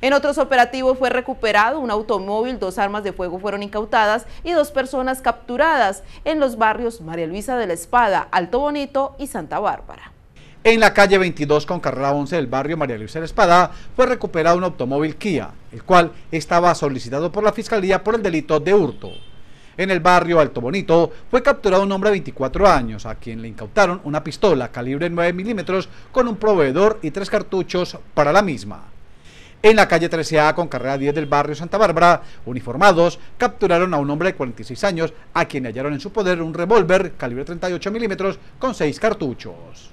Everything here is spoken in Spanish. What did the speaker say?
En otros operativos fue recuperado un automóvil, dos armas de fuego fueron incautadas y dos personas capturadas en los barrios María Luisa de la Espada, Alto Bonito y Santa Bárbara. En la calle 22 con carrera 11 del barrio María Luisa de la Espada fue recuperado un automóvil Kia, el cual estaba solicitado por la Fiscalía por el delito de hurto. En el barrio Alto Bonito fue capturado un hombre de 24 años, a quien le incautaron una pistola calibre 9 milímetros con un proveedor y tres cartuchos para la misma. En la calle 13A con carrera 10 del barrio Santa Bárbara, uniformados capturaron a un hombre de 46 años a quien hallaron en su poder un revólver calibre 38 milímetros con 6 cartuchos.